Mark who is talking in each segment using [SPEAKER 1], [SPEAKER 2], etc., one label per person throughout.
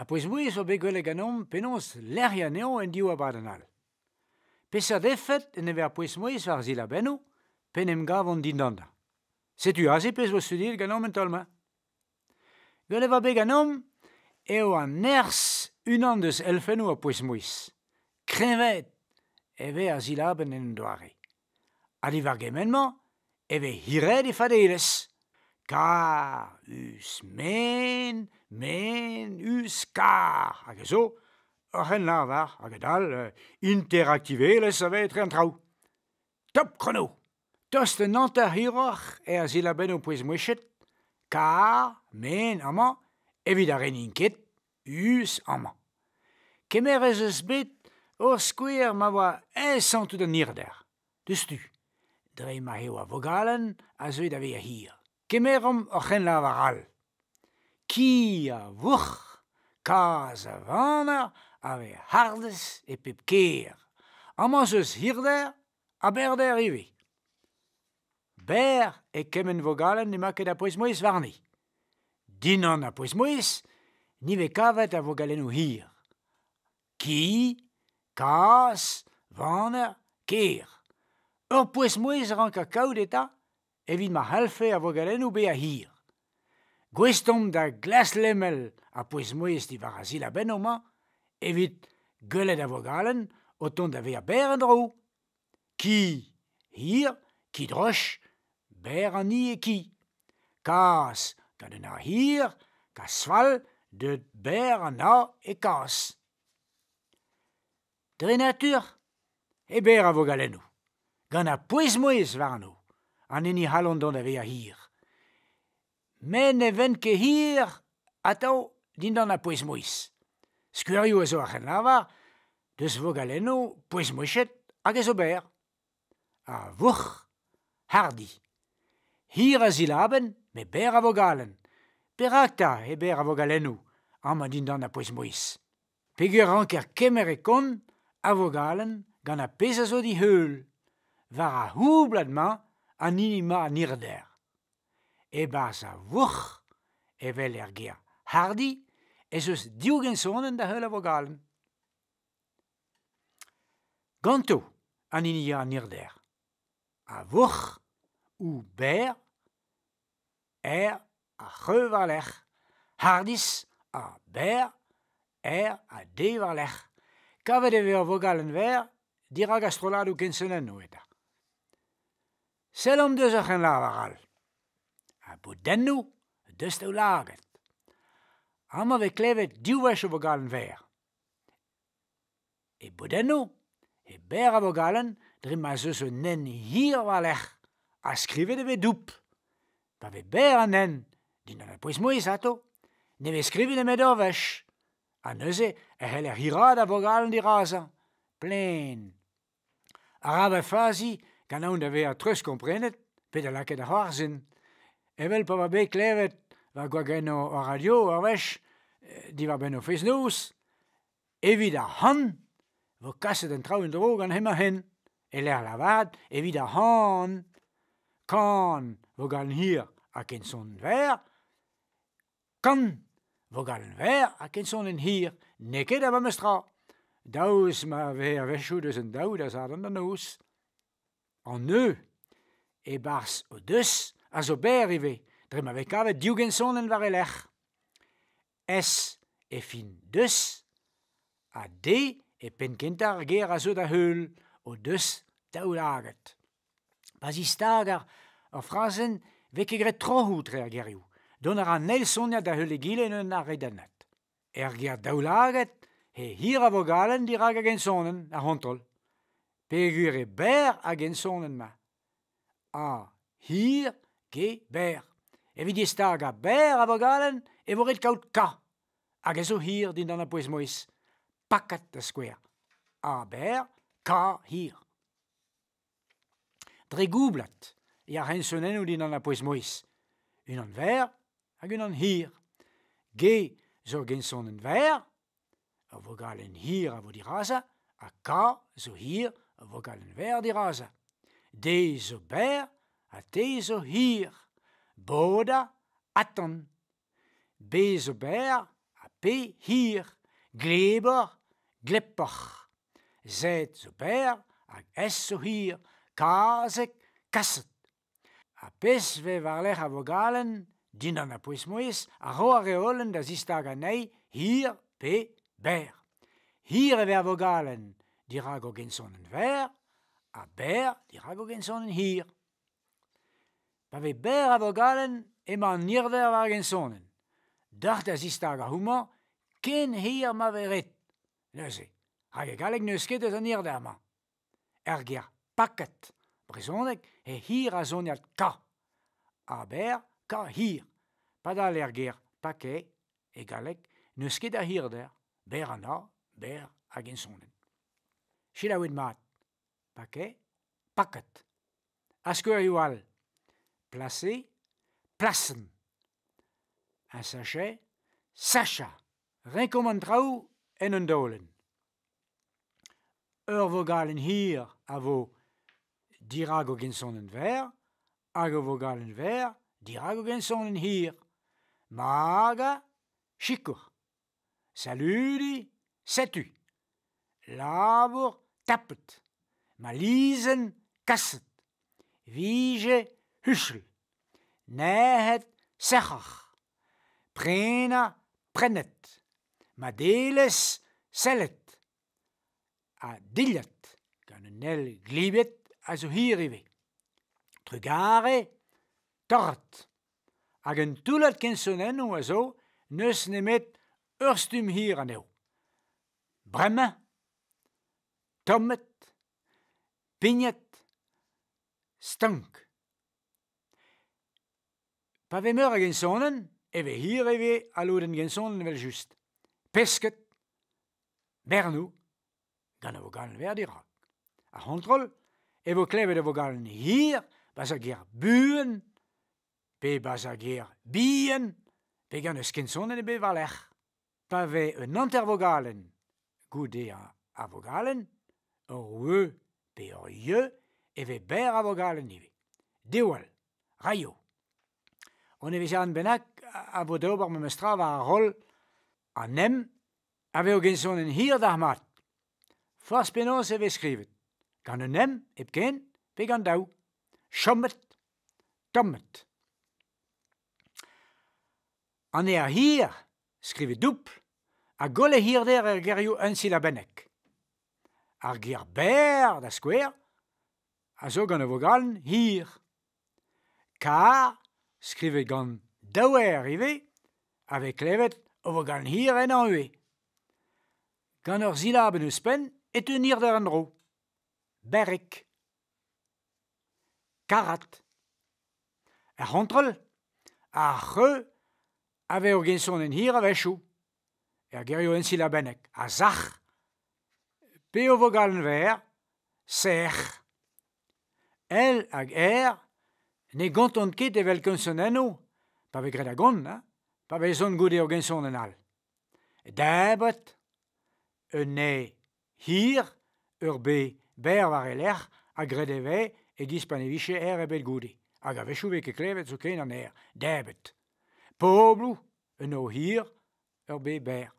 [SPEAKER 1] A pouez mouez o begwele ganom penons l'eria neo en diwa badanal. Pesa defet en a pouez mouez ar zila pen penem gav on dindanda. Setu aze pez vo studiet ganom en tolma. Gwele va be ganom eo an ners unan deus elfenu a pouez mouez. Krenvet eve a zilaben en doare. Adi var gemenman, eve e fadeiles. fadeiles. kar, us men, men, us kar. Hag zo, ur en lavar, hag e dal, uh, interaktivel ez ave etre an Top chrono, tost an anta hiroch e a o poez mwechet, kar, men, ama, evit ar en inket, us ama. Kemer ez eus bet, ur skwer ma oa ensantout an nirder. Destu, dre ma eo a vogalen, a zoe da vea hir. kemerom o c'hen la al. Ki a vuch, kaz a vana, ave hardes e pep ker. Amos eus hirder, a berder rive. Ber e kemen vogalen ne maket a poiz moiz varni. Dinan a poiz moiz, ni ve kavet a vogalen o hir. Ki, kaz, vana, ker. Ur poiz moiz rank a kaud evit ma halfe a vo be a hir. Gwestom da glas lemel a poez moez di var a zil a ben oma, evit gulet a vogalen o ton da ve a ber an drou. Ki hir, ki drosh, ber an ni e ki. Kas, gant na a hir, ka sval, de ber an a e kas. Tre natur, e ber a vo gant a poez moez var an ou. an eni halon don ave a hir. Men even ven ke hir atao din dan a poez moiz. Skurio ezo a c'hen lava, deus vo galeno poez moizet hag ezo ber. A vuch, hardi. Hir a zilaben, me ber a vo galen. Perakta e ber a vo galeno, ama din a poez moiz. Peguer anker kemer e kon, a vo galen, gant a pezazo di heul. Var a houblad ma, anima nirder. E ba sa vuch e vel er ger hardi e seus diugen sonen da höla vo galen. Ganto anima nirder. A vuch ou ber er a chevalech hardis a ber er a devalech. Kavet e ver vo galen ver dirag astrolado gensenen noeta. sell am deus ach an Ha bo dennu, a deus tau laget. Ha ve klevet diw o vogalen ver. E bo dennu, e ber a vogalen, dre ma se se nen hir wa a skrive de ve dup. Pa ve ber a nen, di nan a poiz mo ne ve skrive de me dovesh, a neuze, e er heller hirad a vogalen di rasa, plen. Ar a ve fazi, da ve trus tresuss komprenet, Pet a la ket ahoar Evel pa a be klevet Va gogenno a radio a wech eh, Di war ben ho fest Evit a han Vo kaset den trauen drog an hemar hen. E a lavat evit a han Kan vo galen hier a ken son ver. Kan Vo galen ver a ken son en hir. Ne a ma mestra. daus ma ve a wecho eu un a a an an nos? an eu e bars o deus a zo be arrive, dre ma vekavet diougen son en vare lec. Es e fin deus a de e pen ar ger a zo da heul o deus da laget. Pas i ar frazen veke gret trohout re ar gerioù, don ar anel sonia da heul e gile en ar Er ger da laget, he hir a vogalen dirag agen sonen ar hontol. Pegur e ber a gen sonen ma. A hir ge ber. E vi dis a ber a vogalen e voret kaout ka. Hag gen hir din dana poez moiz. Pakat da skwer. A ber ka hir. Dre goublat e a ren sonen ou din dana poez moiz. Un an ver hag un an hir. Ge zo gen sonen ver. A vogalen hir a vodirasa. A ka zo hir vo gal ver di raza. De zo ber a te zo hir, boda aton. Be zo ber a pe hir, glebor glepoch. Zet zo ber a es zo hir, kazek kaset. A pes ve varlech a vo galen, din an apuis a ro a reolen da zistag an-nei hir pe ber. Hier e ver dira go gen en ver, a ber dira go gen en hir. Pa ve ber avo galen ema nir ver gen son da huma, ken hir ma veret. Neuze, ha ge galeg neusket eus an nir der ma. Er ger paket brezonek e hir a zon ka. A ber ka hir. Pa da er ger paket e galeg neusket a hir der. Ber an a, ber a gen Silaouet mat. Pake? Paket. Askeur eo al. Plase? Plasen. Un sache, Sacha. Rekomant en un dolen. Ur vo galen hir a vo dirago genson en ver, hag vo galen ver dirago genson en hir. Maga? Chikur. Saludi? Setu. Labour? Labour? tapet, ma lizen kaset, vije hüschel, nehet sechach, prena prenet, ma deles selet, a dillet, gan un glibet a zo hirive, trugare tort, hag un tullet kensonen ou a zo, nes nemet urstum hir an eo. Tommet, pinyet, stank. Pa ve meur a gen sonen, e ve hir e ve a loden gen sonen e vel just. Pesket, bernou, gan a vogal verdi dira. A hantrol, e vo kleve de vogal hir, bas a ger buen, pe bas a gir bien, pe gan eus gen sonen e be valer. Pa ve un antervogalen, gude a avogalen, ur ue pe ur ie e ve ber a vogal an raio. On e vezhe an benak a vo bar me mestra va a rol an em a ve o genson en hir da hamart. Fas e ve skrivet. Gan an em eb ken pe gan dao. Chommet, tommet. An e a hir skrivet doup a gole hir der er gerio un silabennek. ar ger ber da skwer, a zo gant evo gallen hir. Ka, skrive gant daouer arrivé, avek levet evo gallen hir en an ue. Gant ur zilaben eus pen, et un hir der an dro. Berek. Karat. Er hantrel, a c'he, ave o gen son en hir ave Er gerio en silabenek, a A zach. Peo vo galen ver, ser. El hag er, ne gant ket e vel kanson eno, pa ve gred a gond, ha? pa ve zon gude eo genson en al. E da bot, e ne hir, ur be ber war e lec, e e er a gred e e dis er e bel gude. a ve ke klevet zo ken an er, da bot. Po oblou, e no hir, ur be ber.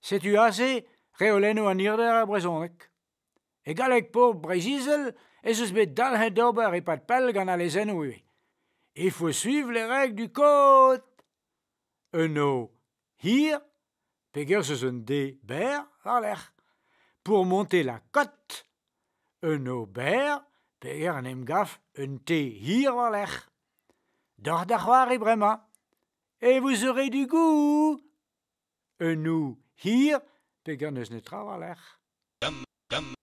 [SPEAKER 1] Setu ase, Kreolenu an irder a brezhoneg. E galleg po brezizel ez eus bet dalhe d'ober e pat pal gant a lezennou eo. Il e faut suivre les règles du code. Eno, hir, peger se un dé ber ar l'air. Pour monter la cote, eno ber, peger an em gaf un thé hir ar l'air. Dor da c'hoar e bremañ. Et vous aurez du goût. Eno hier. Pe gann eus ne a